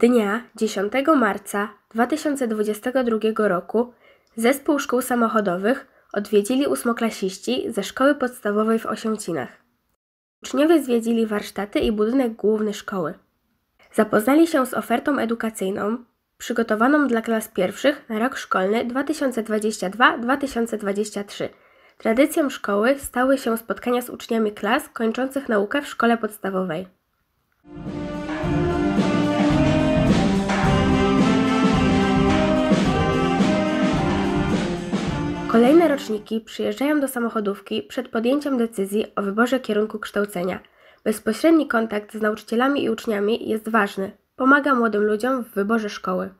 Dnia 10 marca 2022 roku zespół szkół samochodowych odwiedzili ósmoklasiści ze szkoły podstawowej w Osiącinach. Uczniowie zwiedzili warsztaty i budynek główny szkoły. Zapoznali się z ofertą edukacyjną przygotowaną dla klas pierwszych na rok szkolny 2022-2023. Tradycją szkoły stały się spotkania z uczniami klas kończących naukę w szkole podstawowej. Kolejne roczniki przyjeżdżają do samochodówki przed podjęciem decyzji o wyborze kierunku kształcenia. Bezpośredni kontakt z nauczycielami i uczniami jest ważny, pomaga młodym ludziom w wyborze szkoły.